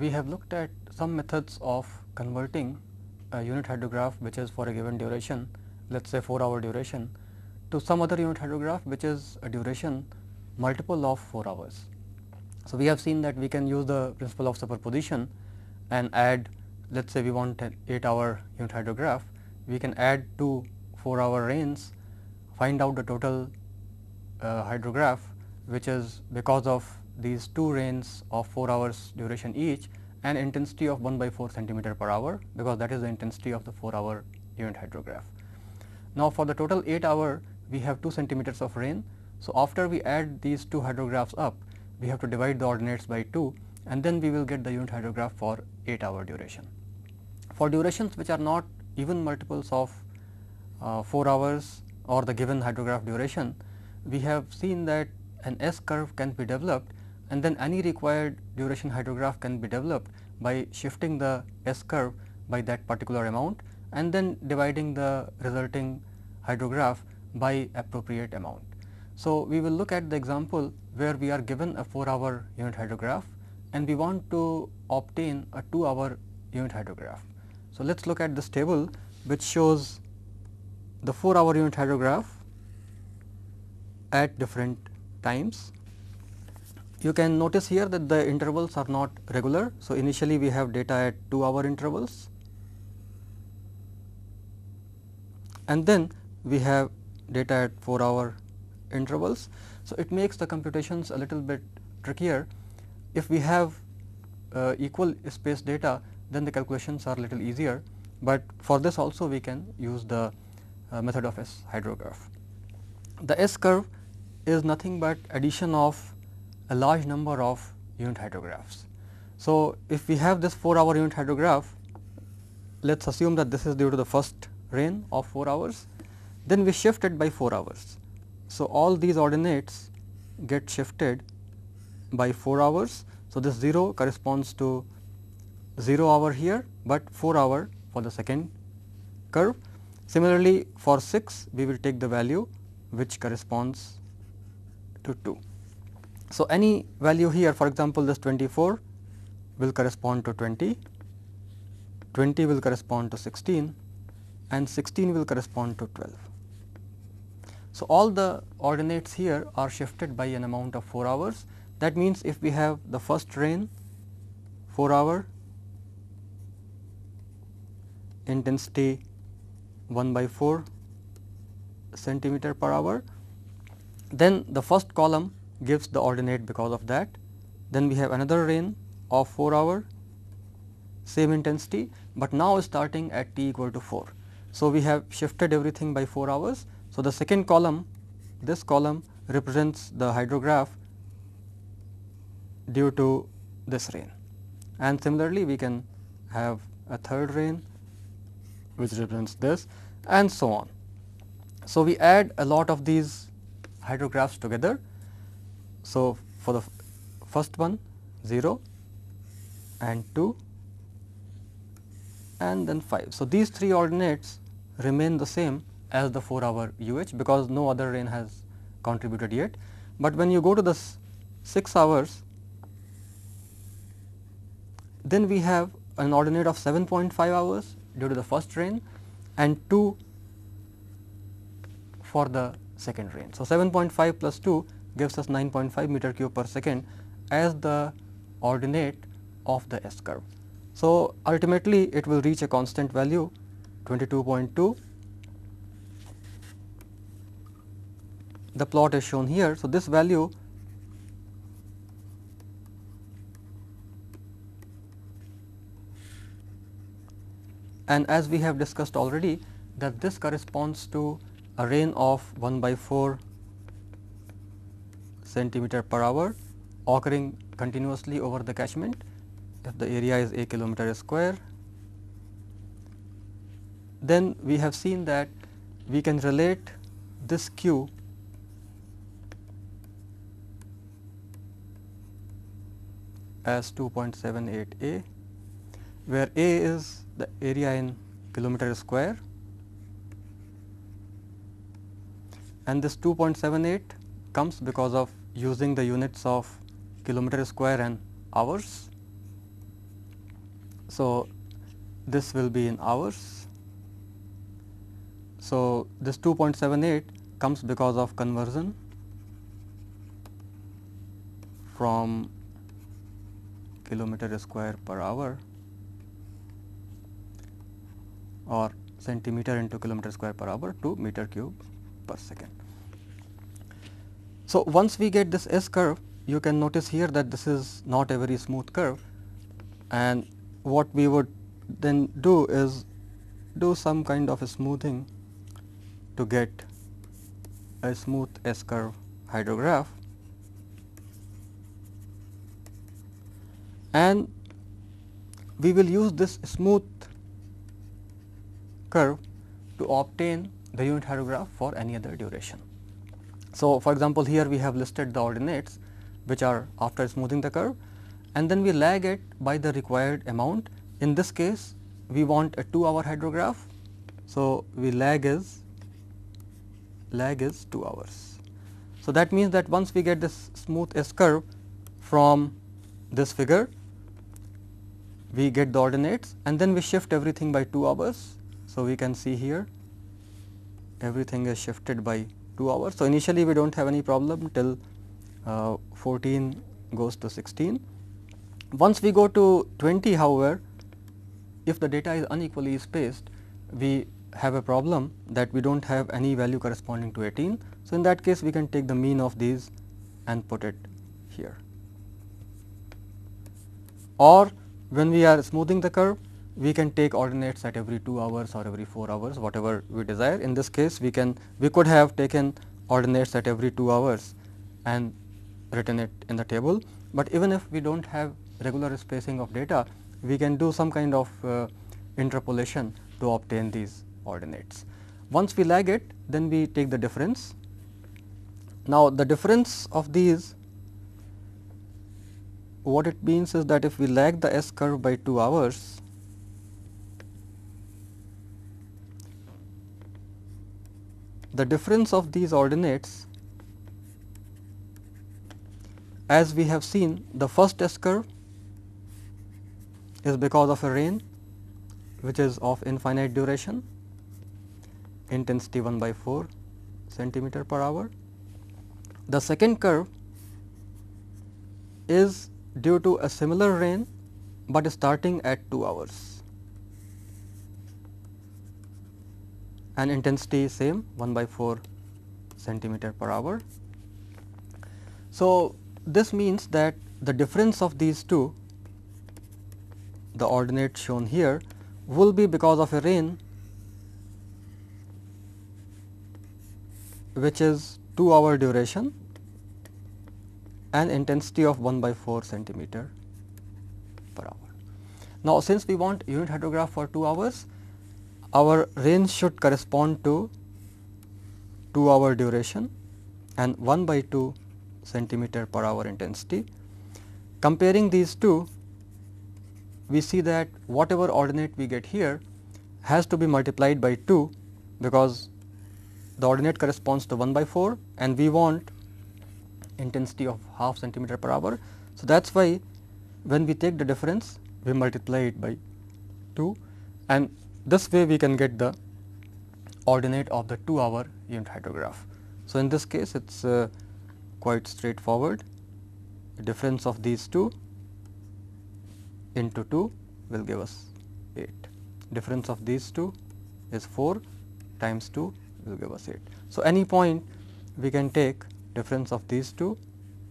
we have looked at some methods of converting a unit hydrograph which is for a given duration let us say 4 hour duration to some other unit hydrograph which is a duration multiple of 4 hours. So, we have seen that we can use the principle of superposition and add let us say we want an 8 hour unit hydrograph, we can add two 4 hour rains find out the total uh, hydrograph which is because of these two rains of 4 hours duration each and intensity of 1 by 4 centimeter per hour because that is the intensity of the 4 hour unit hydrograph. Now, for the total 8 hour we have 2 centimeters of rain. So, after we add these two hydrographs up we have to divide the ordinates by 2 and then we will get the unit hydrograph for 8 hour duration. For durations which are not even multiples of uh, 4 hours or the given hydrograph duration, we have seen that an S curve can be developed and then any required duration hydrograph can be developed by shifting the S curve by that particular amount and then dividing the resulting hydrograph by appropriate amount. So, we will look at the example where we are given a 4 hour unit hydrograph and we want to obtain a 2 hour unit hydrograph. So, let us look at this table which shows the 4 hour unit hydrograph at different times you can notice here that the intervals are not regular. So, initially we have data at 2 hour intervals and then we have data at 4 hour intervals. So, it makes the computations a little bit trickier. If we have uh, equal space data then the calculations are little easier, but for this also we can use the uh, method of S hydrograph. The S curve is nothing but addition of a large number of unit hydrographs. So, if we have this 4 hour unit hydrograph, let us assume that this is due to the first rain of 4 hours, then we shift it by 4 hours. So, all these ordinates get shifted by 4 hours. So, this 0 corresponds to 0 hour here, but 4 hour for the second curve. Similarly, for 6 we will take the value which corresponds to 2. So, any value here for example, this 24 will correspond to 20, 20 will correspond to 16 and 16 will correspond to 12. So, all the ordinates here are shifted by an amount of 4 hours. That means, if we have the first train 4 hour, intensity 1 by 4 centimeter per hour, then the first column gives the alternate because of that. Then we have another rain of 4 hour same intensity, but now starting at t equal to 4. So, we have shifted everything by 4 hours. So, the second column this column represents the hydrograph due to this rain and similarly we can have a third rain which represents this and so on. So, we add a lot of these hydrographs together so, for the first one 0 and 2 and then 5. So, these three ordinates remain the same as the 4 hour UH because no other rain has contributed yet. But when you go to the 6 hours then we have an ordinate of 7.5 hours due to the first rain and 2 for the second rain. So, 7.5 plus 2 gives us 9.5 meter cube per second as the ordinate of the S curve. So, ultimately it will reach a constant value 22.2. The plot is shown here. So, this value and as we have discussed already that this corresponds to a rain of 1 by 4 centimeter per hour occurring continuously over the catchment if the area is a kilometer square. Then we have seen that we can relate this Q as 2.78 A, where A is the area in kilometer square and this 2.78 comes because of using the units of kilometer square and hours. So, this will be in hours. So, this 2.78 comes because of conversion from kilometer square per hour or centimeter into kilometer square per hour to meter cube per second. So, once we get this S curve, you can notice here that this is not a very smooth curve and what we would then do is do some kind of smoothing to get a smooth S curve hydrograph. And we will use this smooth curve to obtain the unit hydrograph for any other duration. So, for example, here we have listed the ordinates which are after smoothing the curve and then we lag it by the required amount. In this case, we want a 2 hour hydrograph. So, we lag is lag is 2 hours. So, that means that once we get this smooth S curve from this figure, we get the ordinates and then we shift everything by 2 hours. So, we can see here everything is shifted by 2 hours. So, initially we do not have any problem till uh, 14 goes to 16. Once we go to 20 however, if the data is unequally spaced, we have a problem that we do not have any value corresponding to 18. So, in that case we can take the mean of these and put it here. Or when we are smoothing the curve, we can take ordinates at every 2 hours or every 4 hours whatever we desire. In this case we can we could have taken ordinates at every 2 hours and written it in the table, but even if we do not have regular spacing of data we can do some kind of uh, interpolation to obtain these ordinates. Once we lag it then we take the difference. Now, the difference of these what it means is that if we lag the S curve by 2 hours the difference of these ordinates as we have seen the first S curve is because of a rain which is of infinite duration intensity 1 by 4 centimeter per hour. The second curve is due to a similar rain, but starting at 2 hours. and intensity same 1 by 4 centimeter per hour. So, this means that the difference of these two the ordinate shown here will be because of a rain which is 2 hour duration and intensity of 1 by 4 centimeter per hour. Now, since we want unit hydrograph for 2 hours, our range should correspond to 2 hour duration and 1 by 2 centimeter per hour intensity. Comparing these two, we see that whatever ordinate we get here has to be multiplied by 2 because the ordinate corresponds to 1 by 4 and we want intensity of half centimeter per hour. So, that is why when we take the difference we multiply it by 2 and this way we can get the ordinate of the 2 hour unit hydrograph. So, in this case it is uh, quite straightforward the difference of these two into 2 will give us 8 difference of these two is 4 times 2 will give us 8. So, any point we can take difference of these two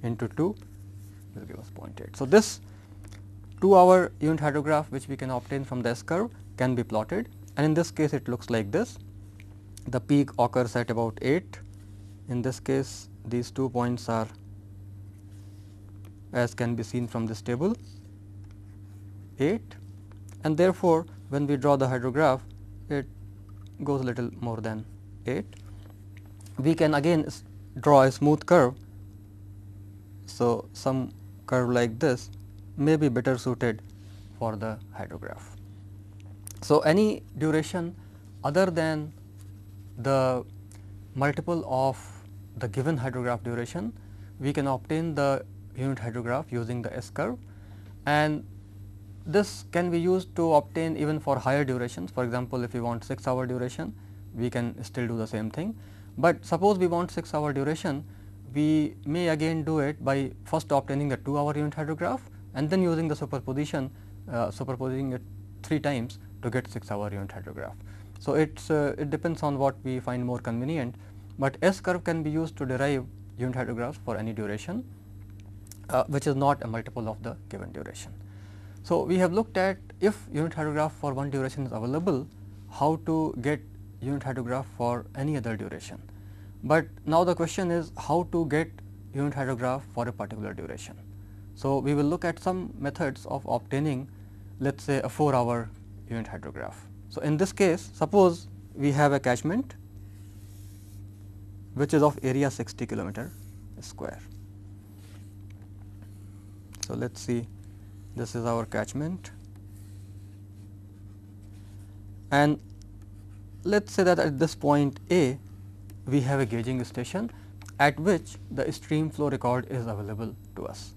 into 2 will give us 0.8. So, this 2 hour unit hydrograph which we can obtain from the S curve can be plotted and in this case it looks like this. The peak occurs at about 8, in this case these two points are as can be seen from this table 8 and therefore, when we draw the hydrograph it goes a little more than 8. We can again draw a smooth curve. So, some curve like this may be better suited for the hydrograph. So, any duration other than the multiple of the given hydrograph duration, we can obtain the unit hydrograph using the S curve and this can be used to obtain even for higher durations. For example, if we want 6 hour duration, we can still do the same thing, but suppose we want 6 hour duration, we may again do it by first obtaining the 2 hour unit hydrograph and then using the superposition, uh, superposing it 3 times to get 6 hour unit hydrograph. So, it's, uh, it depends on what we find more convenient, but S curve can be used to derive unit hydrographs for any duration uh, which is not a multiple of the given duration. So, we have looked at if unit hydrograph for one duration is available, how to get unit hydrograph for any other duration. But now the question is how to get unit hydrograph for a particular duration. So, we will look at some methods of obtaining let us say a 4 hour unit hydrograph. So, in this case suppose we have a catchment which is of area 60 kilometer square. So, let us see this is our catchment and let us say that at this point A we have a gauging station at which the stream flow record is available to us.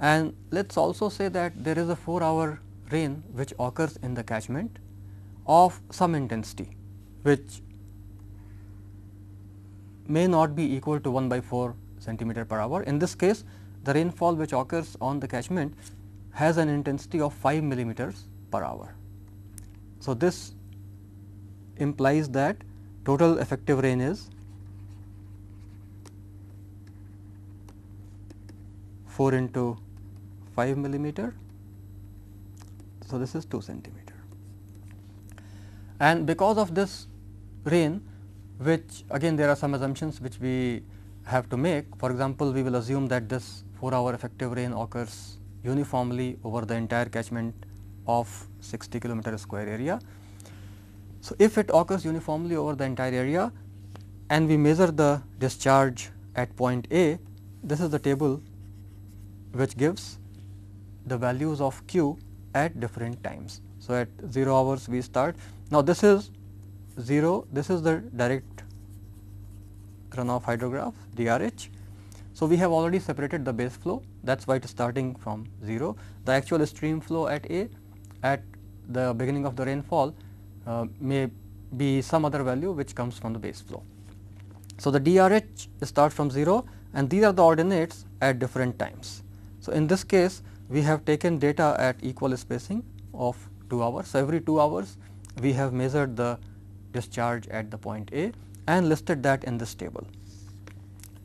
And let us also say that there is a 4 hour rain which occurs in the catchment of some intensity which may not be equal to 1 by 4 centimeter per hour. In this case, the rainfall which occurs on the catchment has an intensity of 5 millimeters per hour. So, this implies that total effective rain is 4 into 5 millimeter so, this is 2 centimeter and because of this rain which again there are some assumptions which we have to make. For example, we will assume that this 4 hour effective rain occurs uniformly over the entire catchment of 60 kilometer square area. So, if it occurs uniformly over the entire area and we measure the discharge at point A, this is the table which gives the values of Q at different times. So, at 0 hours we start. Now, this is 0, this is the direct runoff hydrograph DRH. So, we have already separated the base flow that is why it is starting from 0. The actual stream flow at A at the beginning of the rainfall uh, may be some other value which comes from the base flow. So, the DRH starts from 0 and these are the ordinates at different times. So, in this case we have taken data at equal spacing of 2 hours. So, every 2 hours we have measured the discharge at the point A and listed that in this table.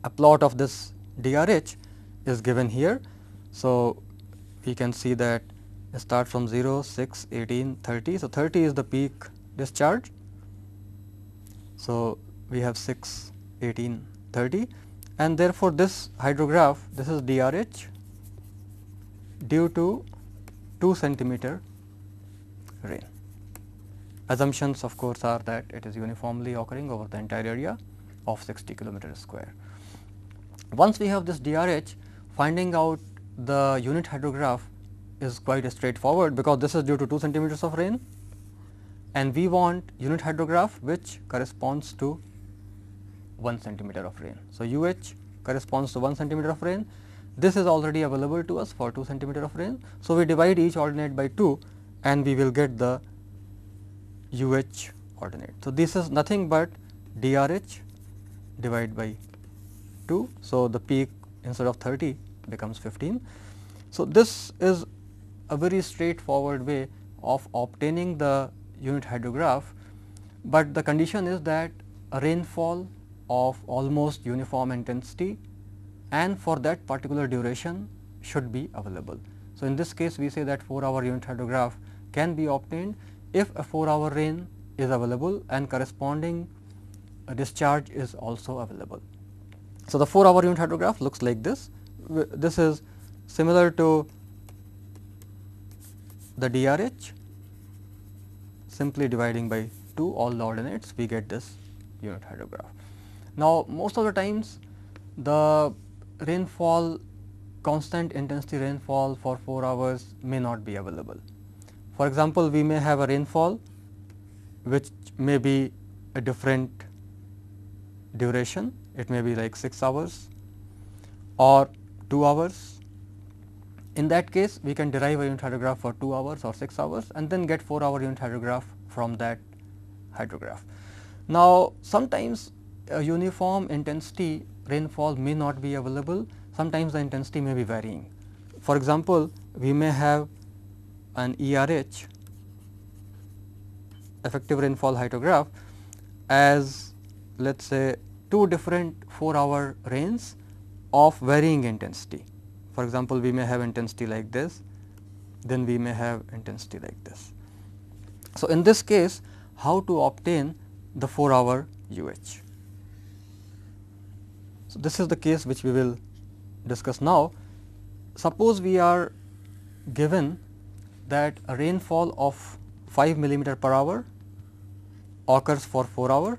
A plot of this DRH is given here. So, we can see that start from 0, 6, 18, 30. So, 30 is the peak discharge. So, we have 6, 18, 30 and therefore, this hydrograph this is DRH due to 2 centimeter rain. Assumptions of course are that it is uniformly occurring over the entire area of 60 kilometer square. Once we have this DRH, finding out the unit hydrograph is quite straightforward because this is due to 2 centimeters of rain and we want unit hydrograph which corresponds to 1 centimeter of rain. So, UH corresponds to 1 centimeter of rain this is already available to us for 2 centimeter of rain, So, we divide each ordinate by 2 and we will get the UH ordinate. So, this is nothing but DRH divided by 2. So, the peak instead of 30 becomes 15. So, this is a very straightforward way of obtaining the unit hydrograph, but the condition is that a rainfall of almost uniform intensity and for that particular duration should be available. So, in this case we say that 4 hour unit hydrograph can be obtained if a 4 hour rain is available and corresponding discharge is also available. So, the 4 hour unit hydrograph looks like this. This is similar to the DRH simply dividing by 2 all the ordinates we get this unit hydrograph. Now, most of the times the rainfall constant intensity rainfall for 4 hours may not be available. For example, we may have a rainfall which may be a different duration, it may be like 6 hours or 2 hours. In that case, we can derive a unit hydrograph for 2 hours or 6 hours and then get 4 hour unit hydrograph from that hydrograph. Now, sometimes a uniform intensity rainfall may not be available, sometimes the intensity may be varying. For example, we may have an ERH effective rainfall hydrograph as let us say two different 4 hour rains of varying intensity. For example, we may have intensity like this, then we may have intensity like this. So, in this case how to obtain the 4 hour UH. So, this is the case which we will discuss now. Suppose we are given that a rainfall of 5 millimeter per hour occurs for 4 hour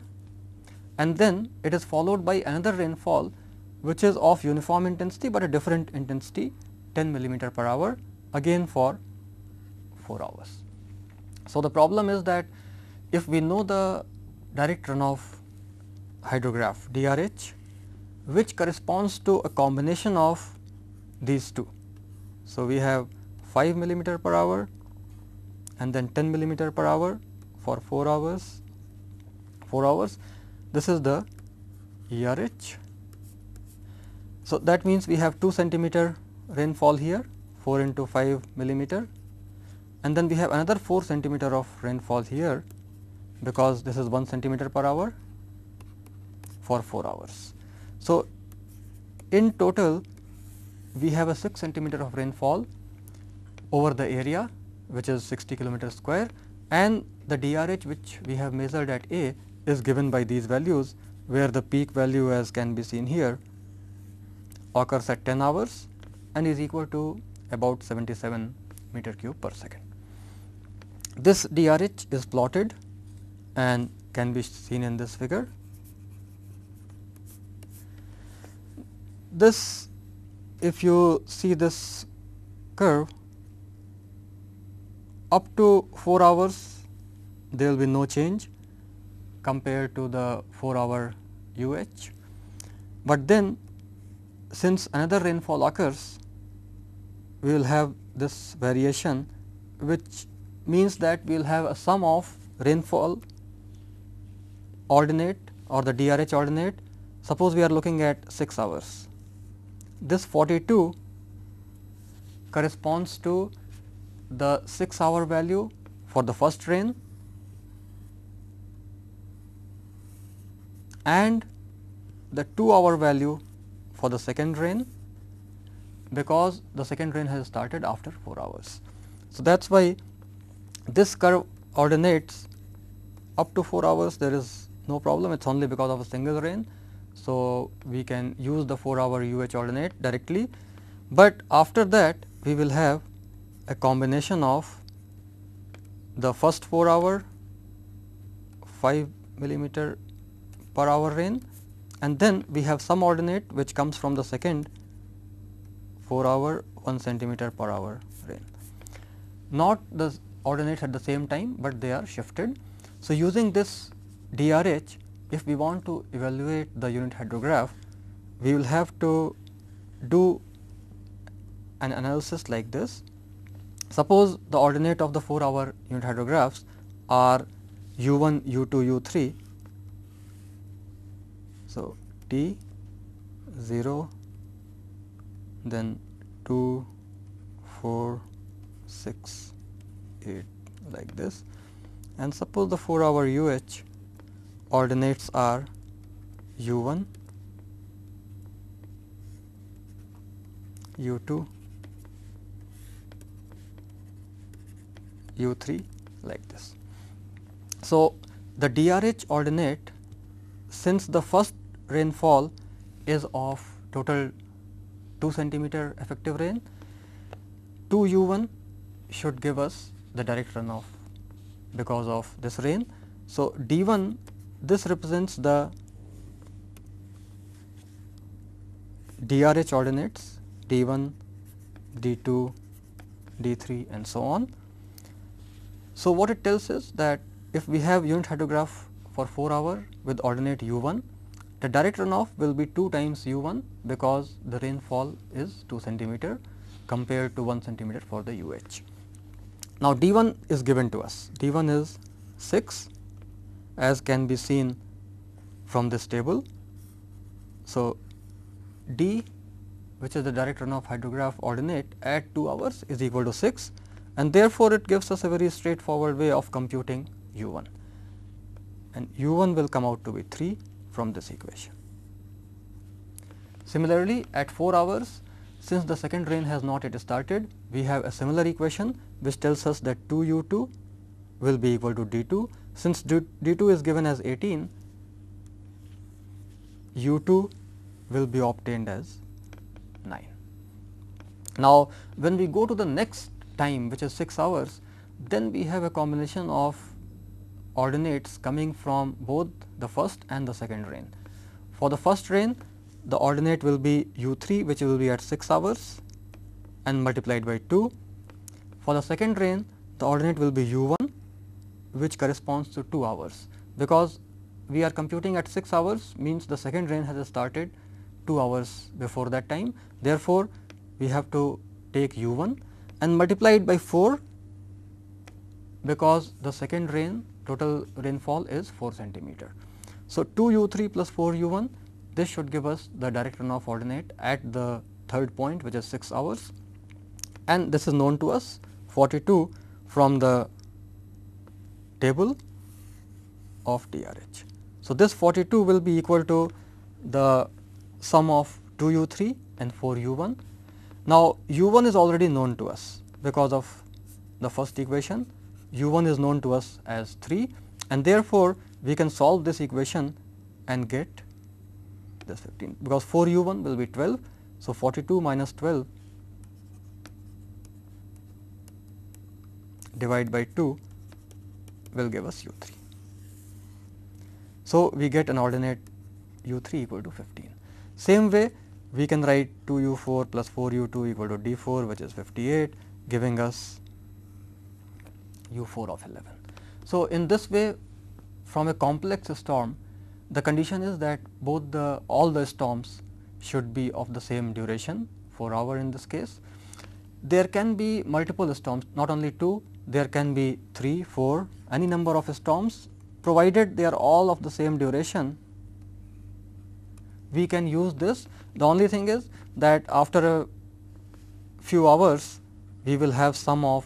and then it is followed by another rainfall which is of uniform intensity, but a different intensity 10 millimeter per hour again for 4 hours. So, the problem is that if we know the direct runoff hydrograph DRH which corresponds to a combination of these two. So, we have 5 millimeter per hour and then 10 millimeter per hour for 4 hours, 4 hours. This is the ERH. So, that means we have 2 centimeter rainfall here 4 into 5 millimeter and then we have another 4 centimeter of rainfall here because this is 1 centimeter per hour for 4 hours. So, in total we have a 6 centimeter of rainfall over the area which is 60 kilometer square and the DRH which we have measured at A is given by these values where the peak value as can be seen here occurs at 10 hours and is equal to about 77 meter cube per second. This DRH is plotted and can be seen in this figure this if you see this curve up to 4 hours there will be no change compared to the 4 hour U h. But then since another rainfall occurs we will have this variation which means that we will have a sum of rainfall ordinate or the DRH ordinate suppose we are looking at 6 hours this 42 corresponds to the 6 hour value for the first train and the 2 hour value for the second train because the second train has started after 4 hours. So, that is why this curve ordinates up to 4 hours there is no problem it is only because of a single train so, we can use the 4 hour UH alternate directly, but after that we will have a combination of the first 4 hour 5 millimeter per hour rain and then we have some alternate which comes from the second 4 hour 1 centimeter per hour rain. Not the alternates at the same time, but they are shifted. So, using this DRH if we want to evaluate the unit hydrograph, we will have to do an analysis like this. Suppose the ordinate of the 4 hour unit hydrographs are u 1, u 2, u 3. So, t 0 then 2, 4, 6, 8 like this and suppose the 4 hour u h Ordinates are u1, u2, u3 like this. So, the DRH ordinate since the first rainfall is of total 2 centimeter effective rain, 2 u1 should give us the direct runoff because of this rain. So, d1 this represents the DRH ordinates D1, D2, D3 and so on. So, what it tells is that if we have unit hydrograph for 4 hour with ordinate U1, the direct runoff will be 2 times U1 because the rainfall is 2 centimeter compared to 1 centimeter for the UH. Now, D1 is given to us, D1 is 6 as can be seen from this table. So, D which is the direct runoff hydrograph ordinate at 2 hours is equal to 6 and therefore, it gives us a very straightforward way of computing u 1 and u 1 will come out to be 3 from this equation. Similarly, at 4 hours since the second rain has not yet started we have a similar equation which tells us that 2 u 2 will be equal to d 2 since d, 2 is given as 18, u2 will be obtained as 9. Now, when we go to the next time which is 6 hours, then we have a combination of ordinates coming from both the first and the second rain. For the first rain, the ordinate will be u 3 which will be at 6 hours and multiplied by 2. For the second rain, the ordinate will be u 1 which corresponds to 2 hours because we are computing at 6 hours means the second rain has started 2 hours before that time. Therefore, we have to take u 1 and multiply it by 4 because the second rain total rainfall is 4 centimeter. So, 2 u 3 plus 4 u 1 this should give us the direct runoff ordinate at the third point which is 6 hours and this is known to us 42 from the table of DRH. So, this 42 will be equal to the sum of 2 U 3 and 4 U 1. Now, U 1 is already known to us because of the first equation U 1 is known to us as 3 and therefore, we can solve this equation and get this 15 because 4 U 1 will be 12. So, 42 minus 12 divided by 2 will give us u 3. So, we get an ordinate u 3 equal to 15. Same way we can write 2 u 4 plus 4 u 2 equal to d 4 which is 58 giving us u 4 of 11. So, in this way from a complex storm the condition is that both the all the storms should be of the same duration 4 hour in this case. There can be multiple storms not only 2 there can be 3, 4, any number of storms provided they are all of the same duration. We can use this. The only thing is that after a few hours, we will have some of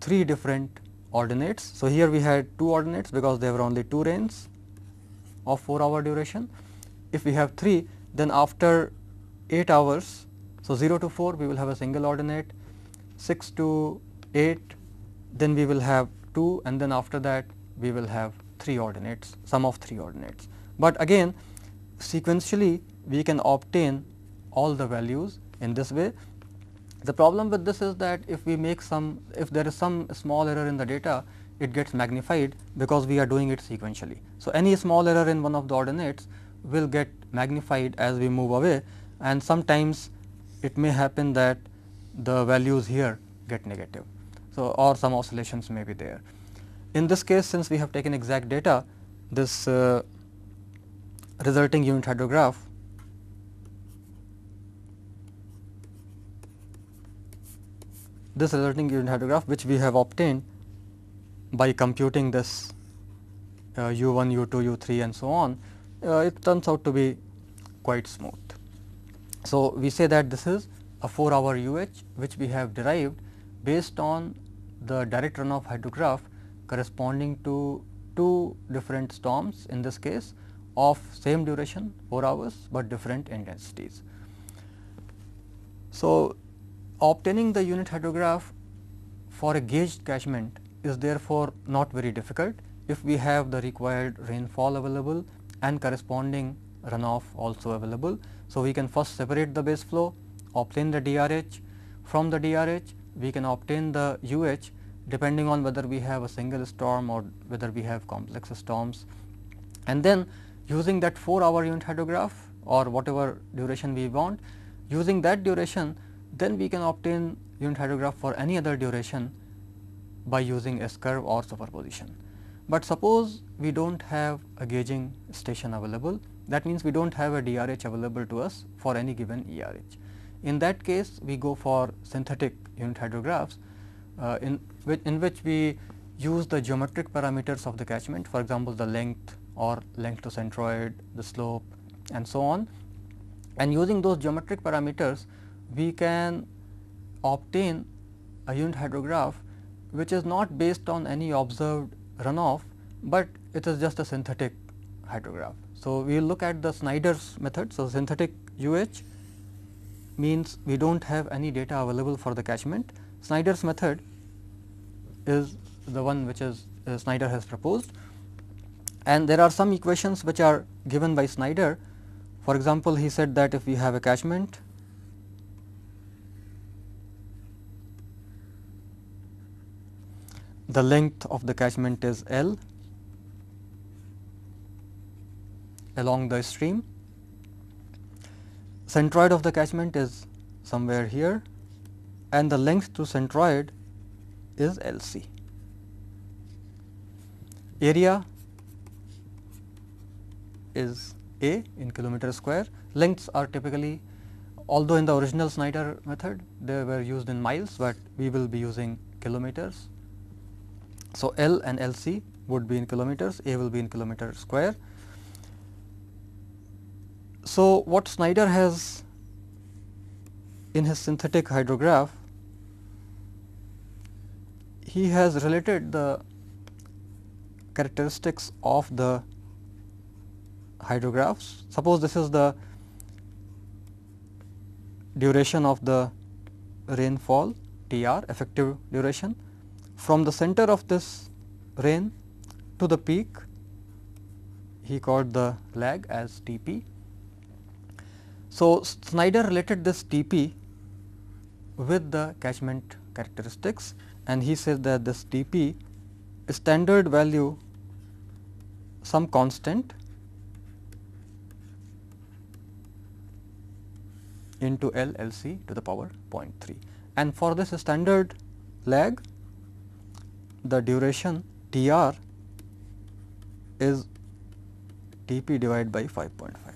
three different ordinates. So, here we had two ordinates because there were only two rains of 4 hour duration. If we have 3, then after 8 hours, so 0 to 4 we will have a single ordinate, 6 to 8, then we will have 2 and then after that we will have 3 ordinates, sum of 3 ordinates. But again sequentially we can obtain all the values in this way. The problem with this is that if we make some, if there is some small error in the data, it gets magnified because we are doing it sequentially. So, any small error in one of the ordinates will get magnified as we move away and sometimes it may happen that the values here get negative. So, or some oscillations may be there. In this case since we have taken exact data this uh, resulting unit hydrograph this resulting unit hydrograph which we have obtained by computing this u1, u2, u3 and so on uh, it turns out to be quite smooth. So, we say that this is a 4 hour UH which we have derived based on the direct runoff hydrograph corresponding to two different storms in this case of same duration 4 hours, but different intensities. So, obtaining the unit hydrograph for a gauged catchment is therefore not very difficult if we have the required rainfall available and corresponding runoff also available. So, we can first separate the base flow, obtain the DRH. From the DRH, we can obtain the UH depending on whether we have a single storm or whether we have complex storms. And then using that 4 hour unit hydrograph or whatever duration we want, using that duration then we can obtain unit hydrograph for any other duration by using S curve or superposition. But suppose we do not have a gauging station available that means we do not have a DRH available to us for any given ERH. In that case, we go for synthetic unit hydrographs uh, in, which, in which we use the geometric parameters of the catchment, for example, the length or length to centroid, the slope and so on. And using those geometric parameters, we can obtain a unit hydrograph which is not based on any observed runoff, but it is just a synthetic hydrograph. So, we will look at the Snyder's method. So, synthetic UH means we do not have any data available for the catchment. Snyder's method is the one which is uh, Snyder has proposed and there are some equations which are given by Snyder. For example, he said that if we have a catchment the length of the catchment is L along the stream centroid of the catchment is somewhere here and the length to centroid is LC. Area is A in kilometer square, lengths are typically although in the original Snyder method they were used in miles, but we will be using kilometers. So, L and LC would be in kilometers, A will be in kilometer square so, what Snyder has in his synthetic hydrograph, he has related the characteristics of the hydrographs. Suppose this is the duration of the rainfall TR effective duration from the center of this rain to the peak he called the lag as TP so, Snyder related this Tp with the catchment characteristics and he says that this Tp standard value some constant into L L C to the power 0.3 and for this standard lag the duration T r is T p divided by 5.5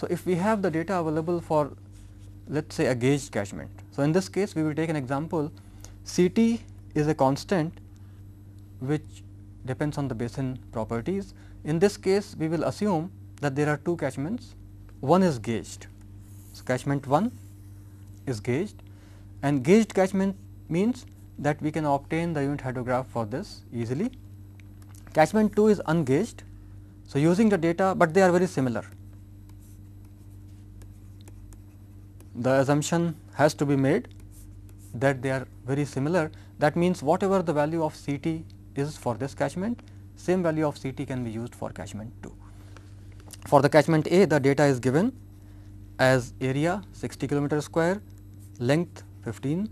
so, if we have the data available for let us say a gauge catchment. So, in this case we will take an example CT is a constant which depends on the basin properties. In this case we will assume that there are two catchments, one is gauged. So, catchment 1 is gauged and gauged catchment means that we can obtain the unit hydrograph for this easily. Catchment 2 is ungauged. So, using the data, but they are very similar. the assumption has to be made that they are very similar. That means, whatever the value of C t is for this catchment, same value of C t can be used for catchment 2. For the catchment A, the data is given as area 60 kilometer square, length 15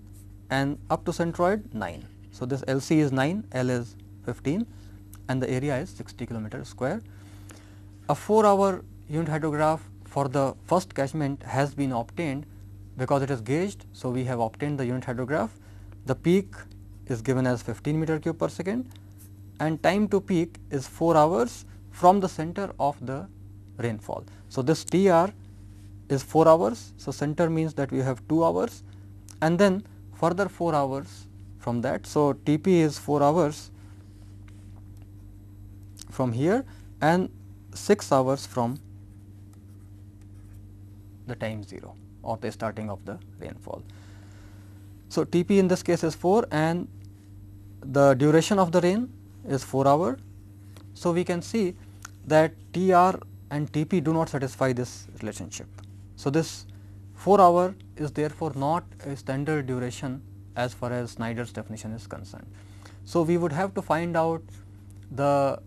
and up to centroid 9. So, this L c is 9, L is 15 and the area is 60 kilometer square. A 4 hour unit hydrograph for the first catchment has been obtained because it is gauged. So, we have obtained the unit hydrograph. The peak is given as 15 meter cube per second and time to peak is 4 hours from the center of the rainfall. So, this TR is 4 hours. So, center means that we have 2 hours and then further 4 hours from that. So, TP is 4 hours from here and 6 hours from the time 0 or the starting of the rainfall. So, Tp in this case is 4 and the duration of the rain is 4 hour. So, we can see that Tr and Tp do not satisfy this relationship. So, this 4 hour is therefore not a standard duration as far as Snyder's definition is concerned. So, we would have to find out the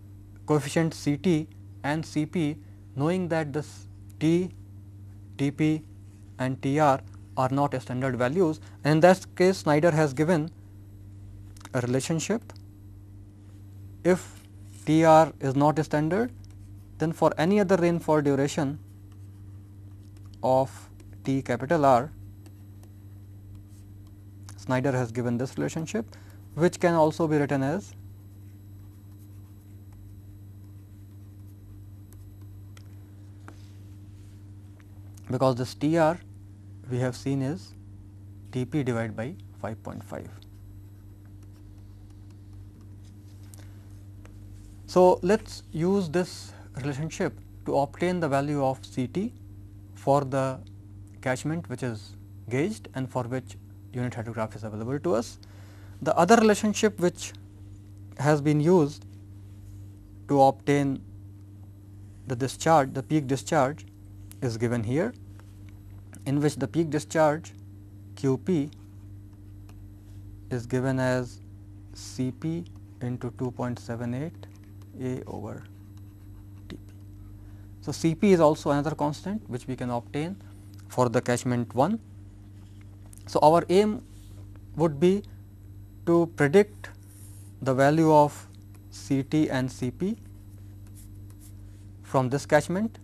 coefficient Ct and Cp knowing that this T, Tp and Tr are not standard values. in that case, Snyder has given a relationship. If Tr is not standard, then for any other rainfall duration of T capital R, Snyder has given this relationship, which can also be written as because this T r we have seen is T p divided by 5.5. So, let us use this relationship to obtain the value of C t for the catchment which is gauged and for which unit hydrograph is available to us. The other relationship which has been used to obtain the discharge, the peak discharge is given here in which the peak discharge Q p is given as C p into 2.78 A over T p. So, C p is also another constant which we can obtain for the catchment 1. So, our aim would be to predict the value of C t and C p from this catchment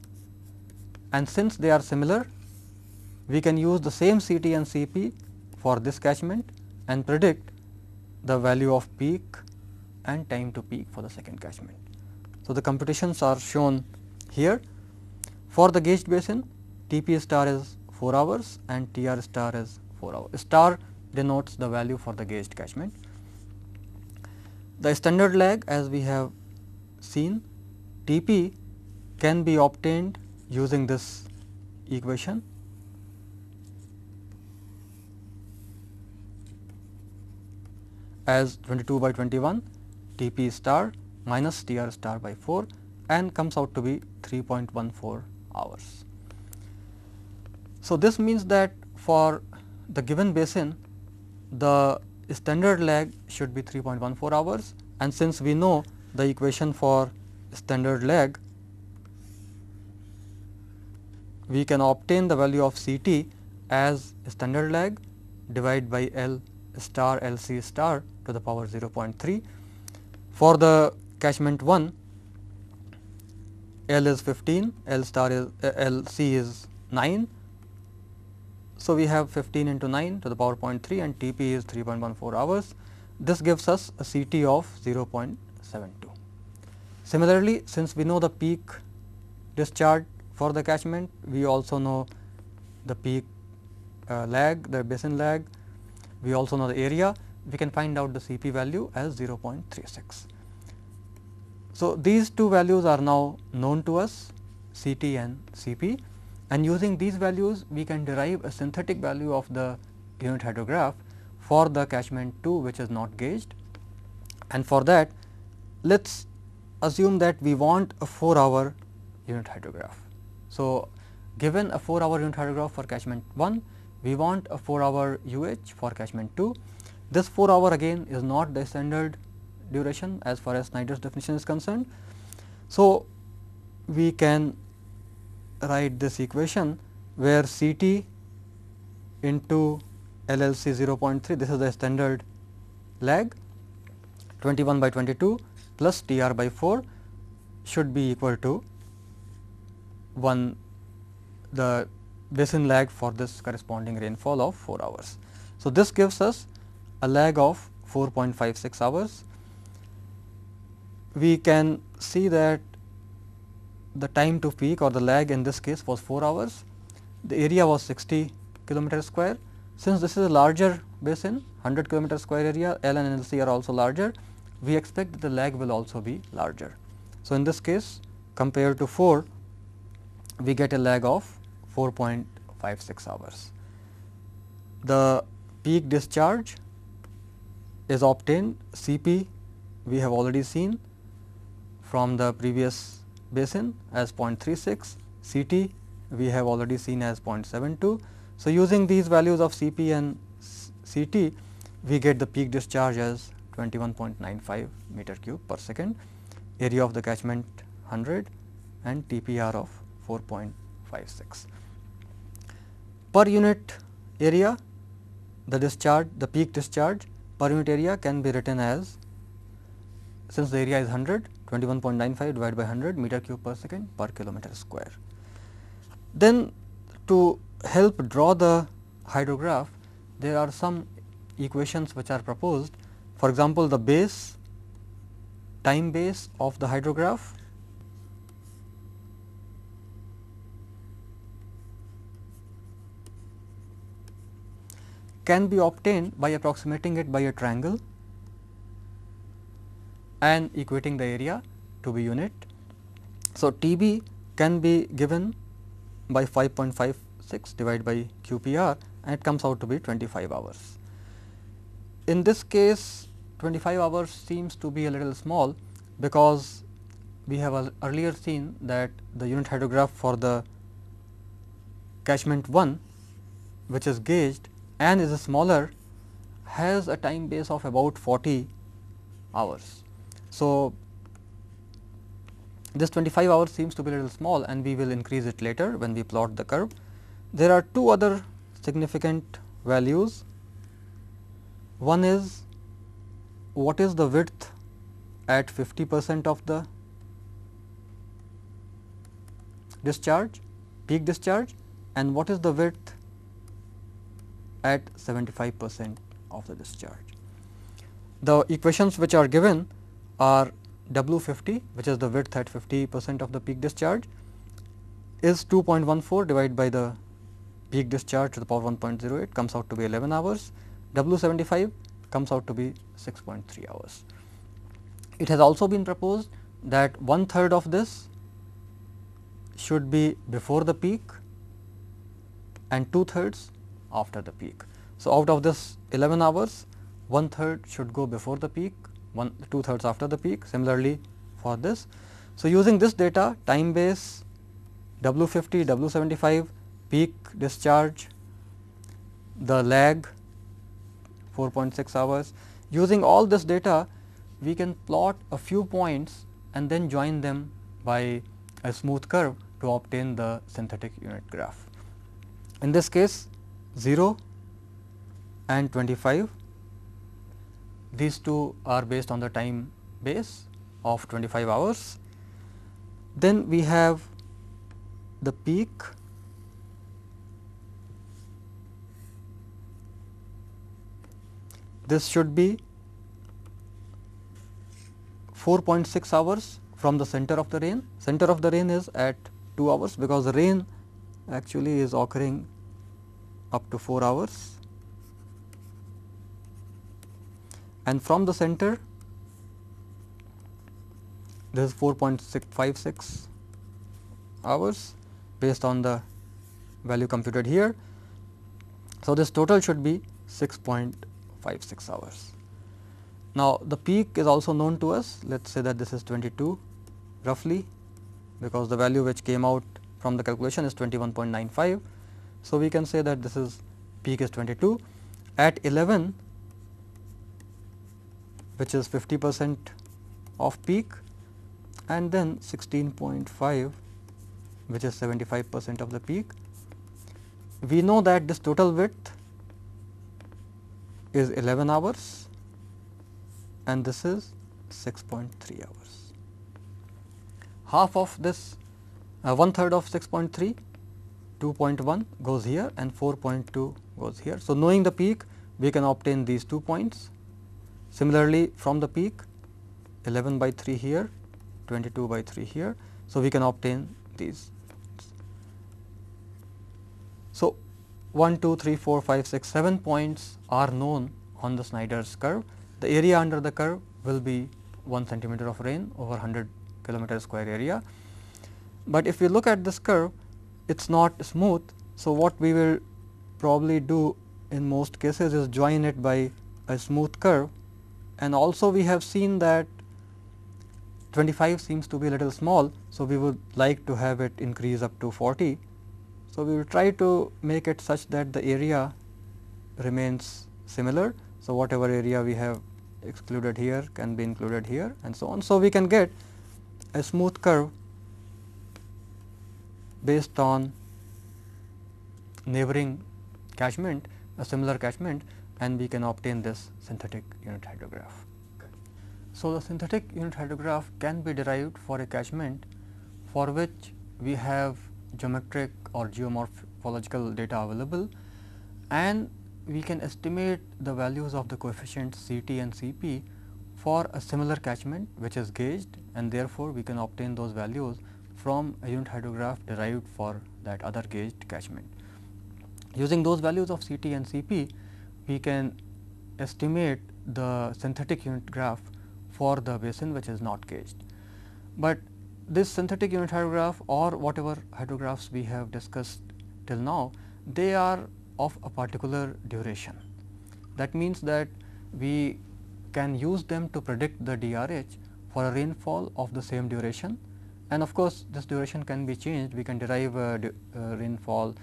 and since they are similar we can use the same CT and CP for this catchment and predict the value of peak and time to peak for the second catchment. So, the computations are shown here. For the gauged basin, TP star is 4 hours and TR star is 4 hours. Star denotes the value for the gauged catchment. The standard lag as we have seen TP can be obtained using this equation as 22 by 21 T p star minus T r star by 4 and comes out to be 3.14 hours. So, this means that for the given basin the standard lag should be 3.14 hours and since we know the equation for standard lag we can obtain the value of C t as standard lag divided by L star L c star to the power 0.3. For the catchment 1, L is 15, L star is uh, L C is 9. So, we have 15 into 9 to the power 0.3 and T p is 3.14 hours. This gives us a C t of 0.72. Similarly, since we know the peak discharge for the catchment, we also know the peak uh, lag, the basin lag, we also know the area we can find out the Cp value as 0.36. So, these two values are now known to us Ct and Cp and using these values we can derive a synthetic value of the unit hydrograph for the catchment 2 which is not gauged and for that let us assume that we want a 4 hour unit hydrograph. So, given a 4 hour unit hydrograph for catchment 1 we want a 4 hour UH for catchment 2 this 4 hour again is not the standard duration as far as Snyder's definition is concerned. So, we can write this equation where C t into LLC 0.3 this is the standard lag 21 by 22 plus T r by 4 should be equal to 1 the basin lag for this corresponding rainfall of 4 hours. So, this gives us a lag of 4.56 hours. We can see that the time to peak or the lag in this case was 4 hours. The area was 60 kilometer square. Since this is a larger basin, 100 kilometer square area, L and LC are also larger, we expect that the lag will also be larger. So, in this case compared to 4, we get a lag of 4.56 hours. The peak discharge is obtained Cp we have already seen from the previous basin as 0.36, Ct we have already seen as 0.72. So, using these values of Cp and Ct we get the peak discharge as 21.95 meter cube per second, area of the catchment 100 and TPR of 4.56. Per unit area the discharge the peak discharge unit area can be written as since the area is 100 21.95 divided by 100 meter cube per second per kilometer square. Then to help draw the hydrograph there are some equations which are proposed for example, the base time base of the hydrograph can be obtained by approximating it by a triangle and equating the area to be unit. So, TB can be given by 5.56 divided by QPR and it comes out to be 25 hours. In this case 25 hours seems to be a little small because we have earlier seen that the unit hydrograph for the catchment 1 which is gauged n is smaller has a time base of about 40 hours. So, this 25 hours seems to be a little small and we will increase it later when we plot the curve. There are two other significant values. One is what is the width at 50 percent of the discharge peak discharge and what is the width at 75 percent of the discharge. The equations which are given are W 50 which is the width at 50 percent of the peak discharge is 2.14 divided by the peak discharge to the power 1.08 comes out to be 11 hours, W 75 comes out to be 6.3 hours. It has also been proposed that one third of this should be before the peak and two thirds after the peak. So, out of this 11 hours, one third should go before the peak, one two thirds after the peak similarly for this. So, using this data time base W50, W75, peak discharge, the lag 4.6 hours. Using all this data, we can plot a few points and then join them by a smooth curve to obtain the synthetic unit graph. In this case, 0 and 25. These two are based on the time base of 25 hours. Then we have the peak this should be 4.6 hours from the center of the rain. Center of the rain is at 2 hours because the rain actually is occurring up to 4 hours and from the center this is 4.656 hours based on the value computed here. So, this total should be 6.56 hours. Now, the peak is also known to us let us say that this is 22 roughly because the value which came out from the calculation is 21.95 so, we can say that this is peak is 22 at 11 which is 50 percent of peak and then 16.5 which is 75 percent of the peak. We know that this total width is 11 hours and this is 6.3 hours. Half of this uh, one third of 6.3 2.1 goes here and 4.2 goes here. So, knowing the peak we can obtain these two points. Similarly, from the peak 11 by 3 here, 22 by 3 here. So, we can obtain these. So, 1, 2, 3, 4, 5, 6, 7 points are known on the Snyder's curve. The area under the curve will be 1 centimeter of rain over 100 kilometer square area. But if we look at this curve, it is not smooth. So, what we will probably do in most cases is join it by a smooth curve and also we have seen that 25 seems to be a little small. So, we would like to have it increase up to 40. So, we will try to make it such that the area remains similar. So, whatever area we have excluded here can be included here and so on. So, we can get a smooth curve based on neighboring catchment, a similar catchment and we can obtain this synthetic unit hydrograph. So, the synthetic unit hydrograph can be derived for a catchment for which we have geometric or geomorphological data available and we can estimate the values of the coefficients Ct and Cp for a similar catchment which is gauged and therefore, we can obtain those values from a unit hydrograph derived for that other gauged catchment. Using those values of Ct and Cp, we can estimate the synthetic unit graph for the basin which is not gauged. But this synthetic unit hydrograph or whatever hydrographs we have discussed till now, they are of a particular duration. That means that we can use them to predict the DRH for a rainfall of the same duration and of course, this duration can be changed, we can derive a uh, rainfall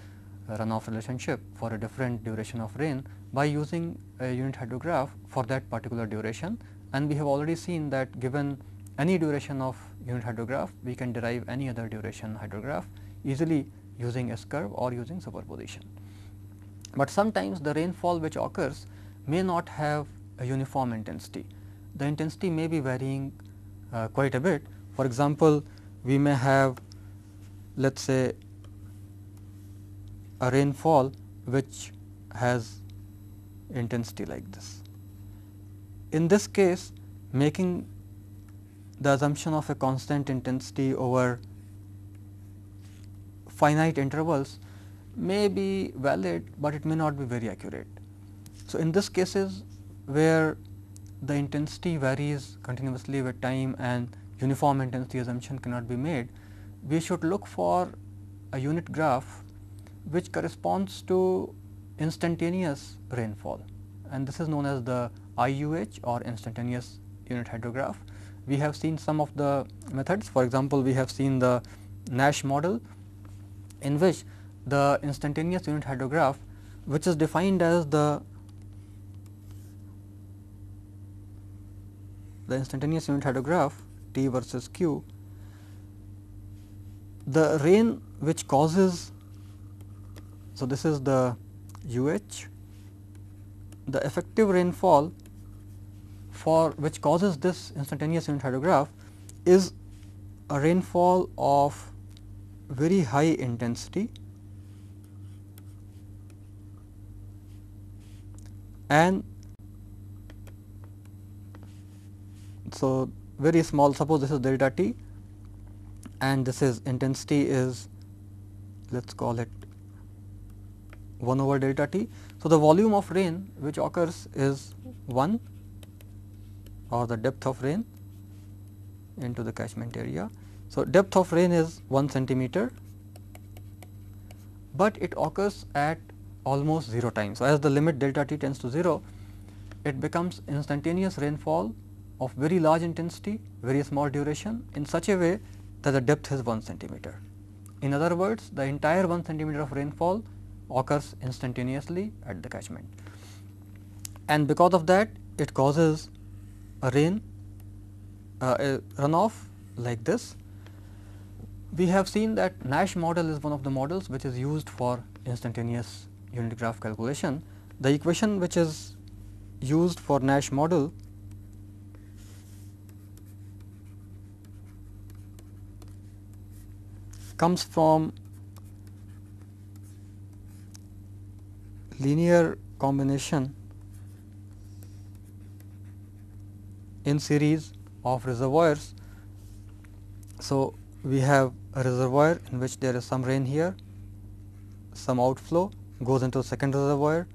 runoff relationship for a different duration of rain by using a unit hydrograph for that particular duration. And we have already seen that given any duration of unit hydrograph, we can derive any other duration hydrograph easily using S curve or using superposition. But sometimes the rainfall which occurs may not have a uniform intensity. The intensity may be varying uh, quite a bit. For example, we may have let us say a rainfall which has intensity like this. In this case making the assumption of a constant intensity over finite intervals may be valid, but it may not be very accurate. So, in this cases where the intensity varies continuously with time and uniform intensity assumption cannot be made, we should look for a unit graph which corresponds to instantaneous rainfall and this is known as the IUH or instantaneous unit hydrograph. We have seen some of the methods for example, we have seen the Nash model in which the instantaneous unit hydrograph which is defined as the the instantaneous unit hydrograph T versus Q, the rain which causes, so this is the U h, the effective rainfall for which causes this instantaneous unit hydrograph is a rainfall of very high intensity and so very small suppose this is delta t and this is intensity is let us call it 1 over delta t. So, the volume of rain which occurs is 1 or the depth of rain into the catchment area. So, depth of rain is 1 centimeter, but it occurs at almost 0 time. So, as the limit delta t tends to 0, it becomes instantaneous rainfall of very large intensity, very small duration in such a way that the depth is 1 centimeter. In other words, the entire 1 centimeter of rainfall occurs instantaneously at the catchment. And because of that, it causes a rain uh, a runoff like this. We have seen that Nash model is one of the models which is used for instantaneous unit graph calculation. The equation which is used for Nash model comes from linear combination in series of reservoirs. So, we have a reservoir in which there is some rain here, some outflow goes into second reservoir,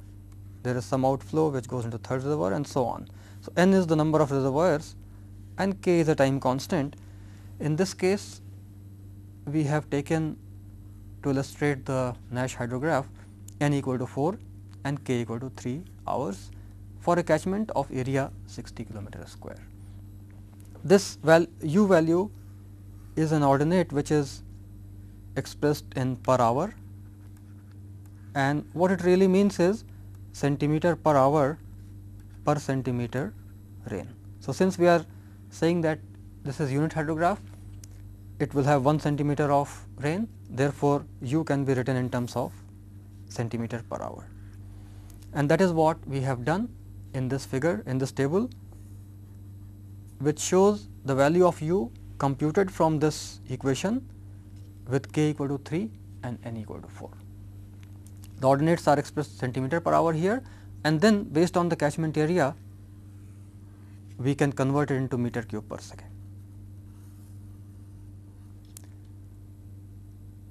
there is some outflow which goes into third reservoir and so on. So, n is the number of reservoirs and k is a time constant. In this case, we have taken to illustrate the Nash hydrograph n equal to 4 and k equal to 3 hours for a catchment of area 60 kilometer square. This val u value is an ordinate which is expressed in per hour and what it really means is centimeter per hour per centimeter rain. So, since we are saying that this is unit hydrograph it will have 1 centimeter of rain therefore, u can be written in terms of centimeter per hour. And that is what we have done in this figure in this table which shows the value of u computed from this equation with k equal to 3 and n equal to 4. The ordinates are expressed centimeter per hour here and then based on the catchment area we can convert it into meter cube per second.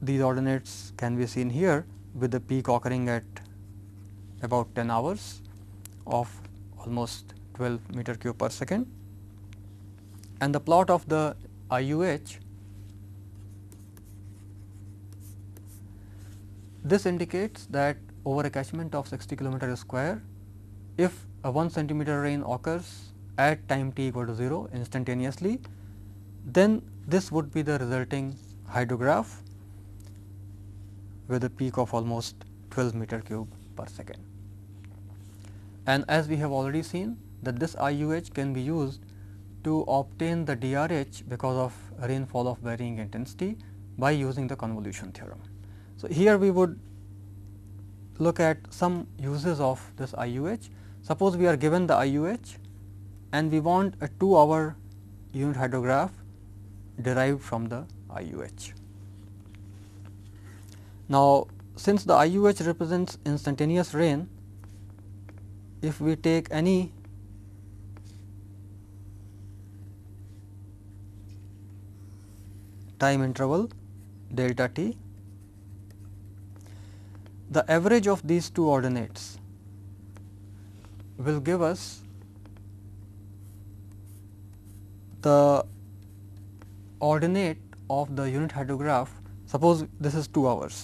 these ordinates can be seen here with the peak occurring at about 10 hours of almost 12 meter cube per second. And the plot of the IUH this indicates that over a catchment of 60 kilometer square if a 1 centimeter rain occurs at time t equal to 0 instantaneously then this would be the resulting hydrograph with a peak of almost 12 meter cube per second. And as we have already seen that this IUH can be used to obtain the DRH because of rainfall of varying intensity by using the convolution theorem. So, here we would look at some uses of this IUH. Suppose we are given the IUH and we want a 2 hour unit hydrograph derived from the IUH. Now, since the IUH represents instantaneous rain, if we take any time interval delta t, the average of these two ordinates will give us the ordinate of the unit hydrograph suppose this is 2 hours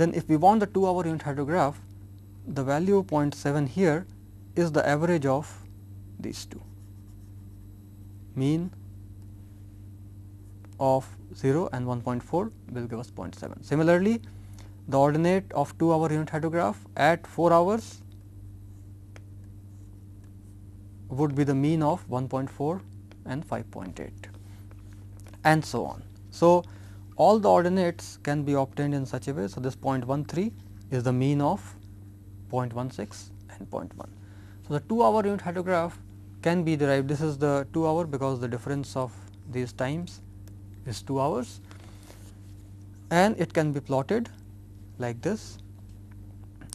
then if we want the 2 hour unit hydrograph, the value 0.7 here is the average of these two mean of 0 and 1.4 will give us 0.7. Similarly, the ordinate of 2 hour unit hydrograph at 4 hours would be the mean of 1.4 and 5.8 and so on. So, all the ordinates can be obtained in such a way. So, this 0.13 is the mean of 0.16 and 0.1. So, the 2 hour unit hydrograph can be derived this is the 2 hour because the difference of these times is 2 hours and it can be plotted like this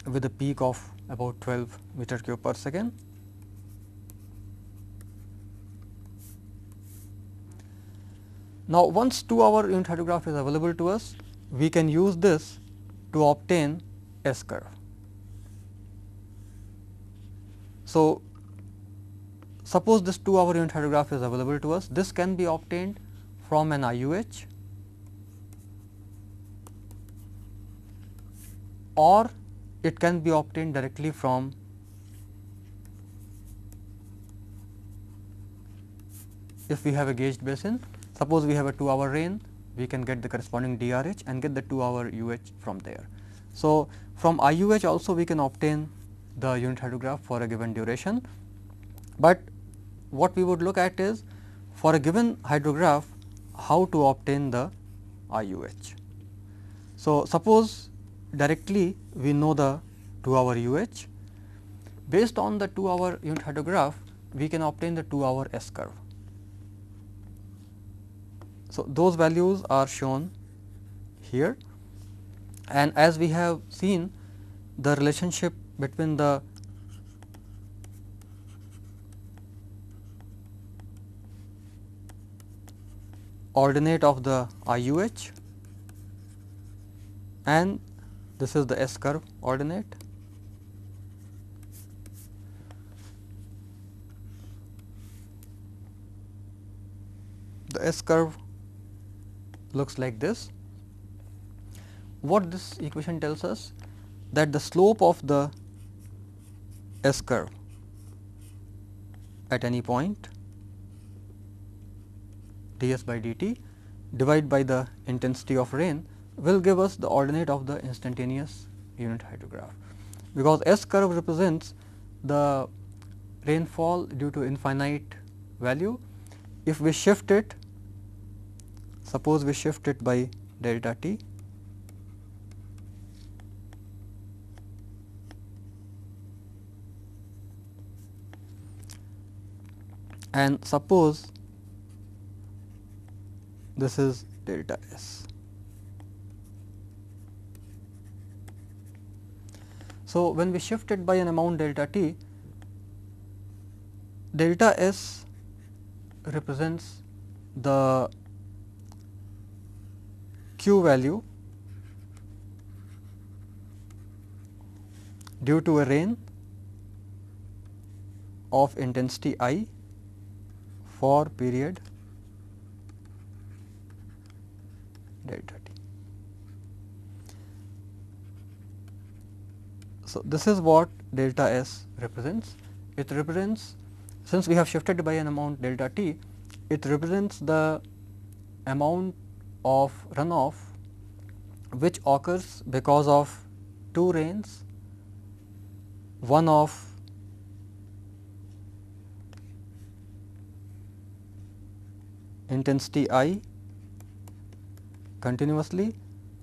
with a peak of about 12 meter cube per second Now, once 2 hour unit hydrograph is available to us, we can use this to obtain S curve. So, suppose this 2 hour unit hydrograph is available to us, this can be obtained from an IUH or it can be obtained directly from if we have a gauged basin Suppose we have a 2 hour rain, we can get the corresponding DRH and get the 2 hour UH from there. So, from IUH also we can obtain the unit hydrograph for a given duration, but what we would look at is for a given hydrograph how to obtain the IUH. So, suppose directly we know the 2 hour UH. Based on the 2 hour unit hydrograph, we can obtain the 2 hour S curve. So, those values are shown here and as we have seen the relationship between the ordinate of the IUH and this is the S curve ordinate. The S curve looks like this. What this equation tells us that the slope of the S curve at any point ds by dt divided by the intensity of rain will give us the ordinate of the instantaneous unit hydrograph. Because S curve represents the rainfall due to infinite value, if we shift it Suppose we shift it by delta t and suppose this is delta s. So, when we shift it by an amount delta t, delta s represents the Q value due to a rain of intensity I for period delta t. So, this is what delta S represents. It represents since we have shifted by an amount delta t, it represents the amount of runoff which occurs because of two rains, one of intensity i continuously,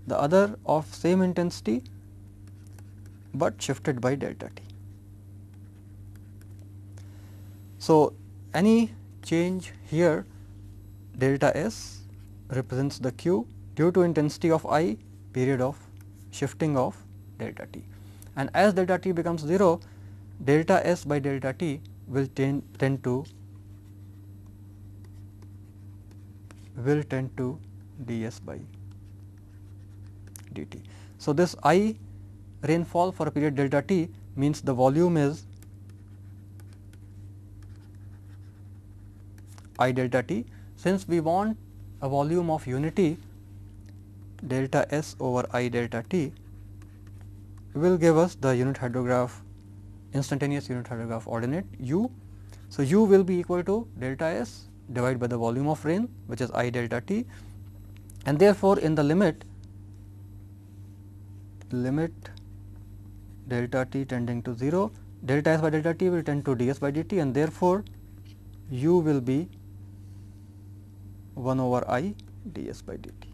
the other of same intensity, but shifted by delta t. So, any change here delta s represents the Q due to intensity of I period of shifting of delta T. And as delta T becomes 0, delta S by delta T will tend, tend to will tend to ds by dt. So, this I rainfall for a period delta t means the volume is I delta t. Since we want a volume of unity delta S over I delta T will give us the unit hydrograph instantaneous unit hydrograph ordinate u. So, u will be equal to delta S divided by the volume of rain which is I delta T and therefore, in the limit limit delta T tending to 0 delta S by delta T will tend to ds by dt and therefore, u will be 1 over i ds by dt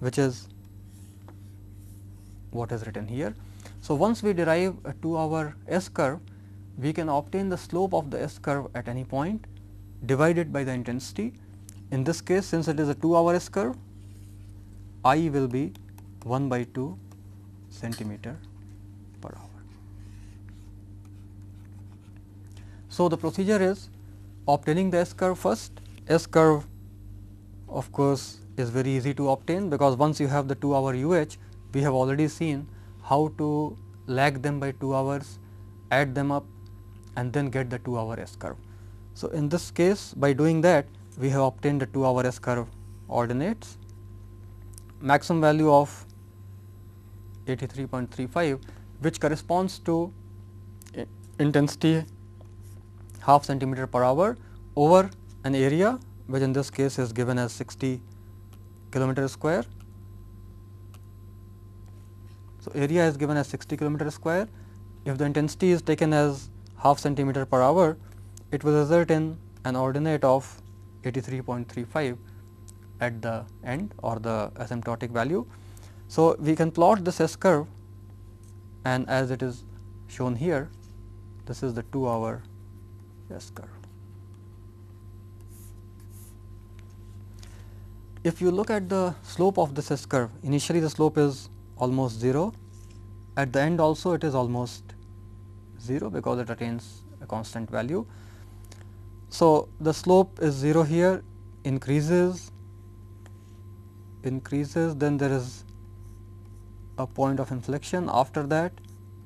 which is what is written here. So, once we derive a 2 hour S curve we can obtain the slope of the S curve at any point divided by the intensity. In this case since it is a 2 hour S curve I will be 1 by 2 centimeter per hour. So, the procedure is obtaining the S curve first S curve of course, is very easy to obtain because once you have the 2 hour UH, we have already seen how to lag them by 2 hours, add them up and then get the 2 hour S curve. So, in this case by doing that we have obtained the 2 hour S curve ordinates. Maximum value of 83.35 which corresponds to intensity half centimeter per hour over an area which in this case is given as 60 kilometer square. So, area is given as 60 kilometer square. If the intensity is taken as half centimeter per hour, it will result in an ordinate of 83.35 at the end or the asymptotic value. So, we can plot this S curve and as it is shown here, this is the 2 hour S curve. if you look at the slope of this S curve, initially the slope is almost 0, at the end also it is almost 0 because it attains a constant value. So, the slope is 0 here, increases, increases, then there is a point of inflection. After that,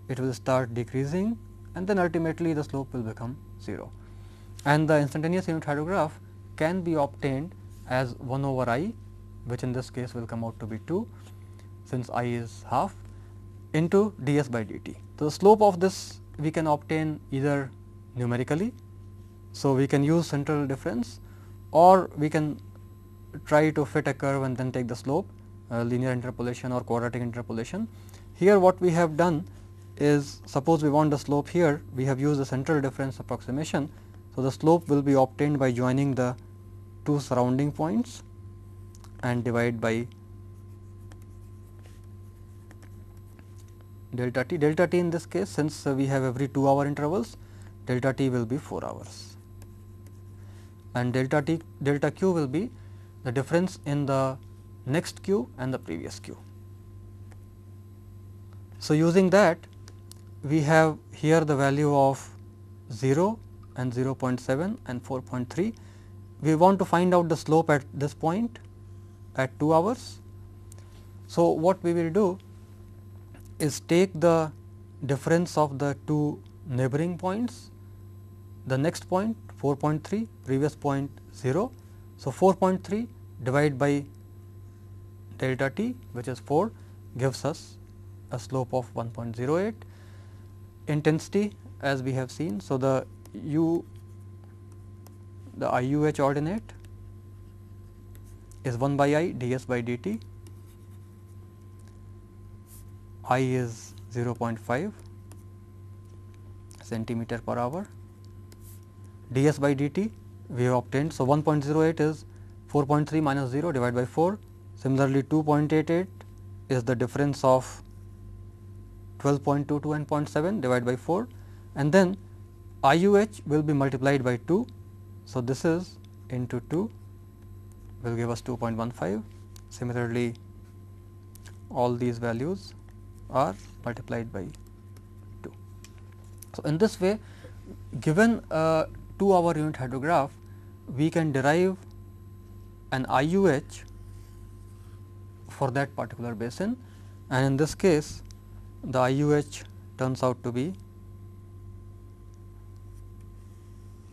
it will start decreasing and then ultimately the slope will become 0. And the instantaneous unit hydrograph can be obtained as 1 over i which in this case will come out to be 2 since i is half into ds by dt. So, the slope of this we can obtain either numerically. So, we can use central difference or we can try to fit a curve and then take the slope uh, linear interpolation or quadratic interpolation. Here what we have done is suppose we want the slope here we have used the central difference approximation. So, the slope will be obtained by joining the two surrounding points and divide by delta t. Delta t in this case since we have every 2 hour intervals delta t will be 4 hours and delta t delta q will be the difference in the next q and the previous q. So, using that we have here the value of 0 and 0 0.7 and 4.3 we want to find out the slope at this point at 2 hours. So, what we will do is take the difference of the two neighboring points, the next point 4.3, previous point 0. So, 4.3 divided by delta t which is 4 gives us a slope of 1.08 intensity as we have seen. So, the u the IUH ordinate is 1 by i ds by dt, i is 0.5 centimeter per hour, ds by dt we have obtained. So, 1.08 is 4.3 minus 0 divided by 4, similarly 2.88 is the difference of 12.22 and 0.7 divided by 4 and then IUH will be multiplied by 2 so, this is into 2 will give us 2.15 similarly all these values are multiplied by 2. So, in this way given a 2 hour unit hydrograph we can derive an IUH for that particular basin and in this case the IUH turns out to be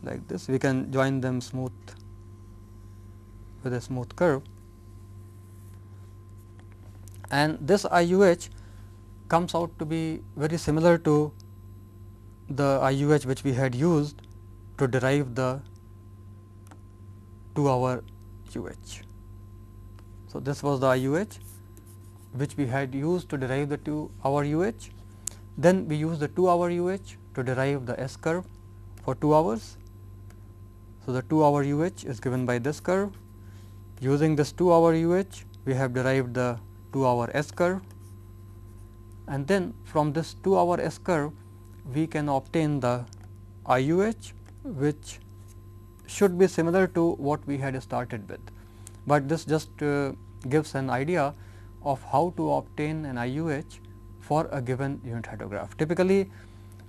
like this we can join them smooth with a smooth curve and this IUH comes out to be very similar to the IUH which we had used to derive the 2 hour UH. So, this was the IUH which we had used to derive the 2 hour UH. Then we used the 2 hour UH to derive the S curve for 2 hours so, the 2 hour U h is given by this curve. Using this 2 hour U h we have derived the 2 hour S curve and then from this 2 hour S curve we can obtain the I U h which should be similar to what we had started with. But this just uh, gives an idea of how to obtain an I U h for a given unit hydrograph. Typically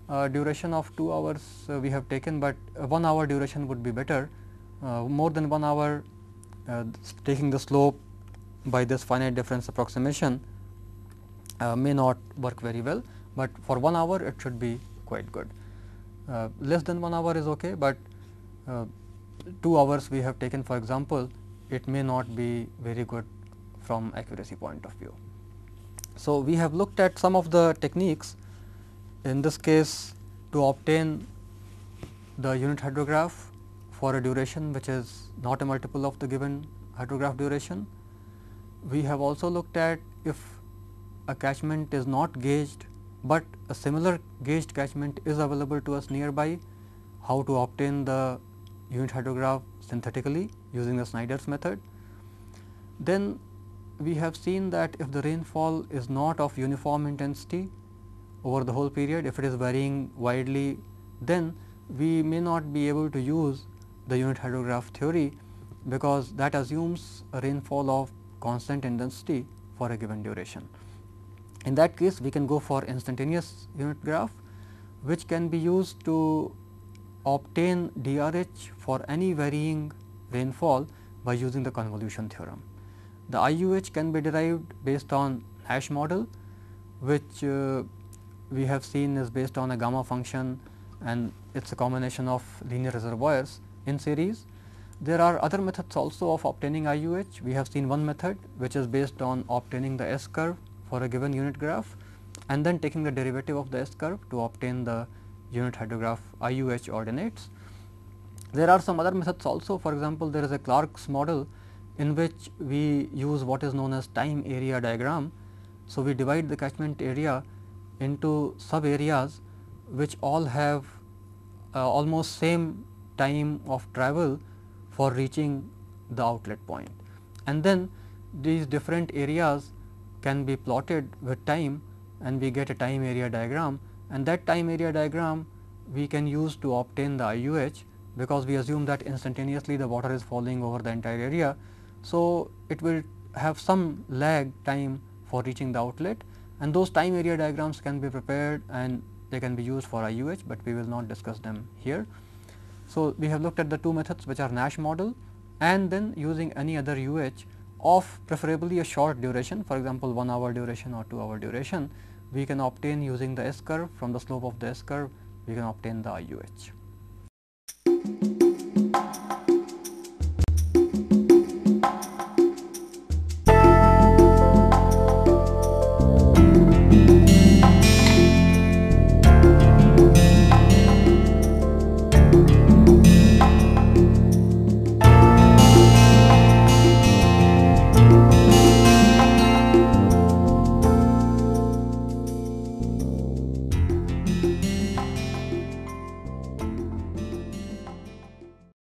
uh, duration of 2 hours uh, we have taken, but uh, 1 hour duration would be better. more than 1 hour taking the slope by this finite difference approximation may not work very well, but for 1 hour it should be quite good. less than 1 hour is ok, but 2 hours we have taken for example, it may not be very good from accuracy point of view. So, we have looked at some of the techniques in this case, to obtain the unit hydrograph for a duration which is not a multiple of the given hydrograph duration, we have also looked at if a catchment is not gauged, but a similar gauged catchment is available to us nearby, how to obtain the unit hydrograph synthetically using the Snyder's method. Then we have seen that if the rainfall is not of uniform intensity over the whole period, if it is varying widely, then we may not be able to use the unit hydrograph theory because that assumes a rainfall of constant intensity for a given duration. In that case, we can go for instantaneous unit graph which can be used to obtain DRH for any varying rainfall by using the convolution theorem. The IUH can be derived based on Nash model which uh, we have seen is based on a gamma function and it is a combination of linear reservoirs in series. There are other methods also of obtaining IUH. We have seen one method which is based on obtaining the S curve for a given unit graph and then taking the derivative of the S curve to obtain the unit hydrograph IUH ordinates. There are some other methods also for example, there is a Clark's model in which we use what is known as time area diagram. So, we divide the catchment area into sub areas which all have uh, almost same time of travel for reaching the outlet point. And then these different areas can be plotted with time and we get a time area diagram and that time area diagram we can use to obtain the IUH because we assume that instantaneously the water is falling over the entire area. So, it will have some lag time for reaching the outlet and those time area diagrams can be prepared and they can be used for IUH, but we will not discuss them here. So, we have looked at the two methods which are Nash model and then using any other UH of preferably a short duration for example, 1 hour duration or 2 hour duration, we can obtain using the S curve from the slope of the S curve, we can obtain the IUH.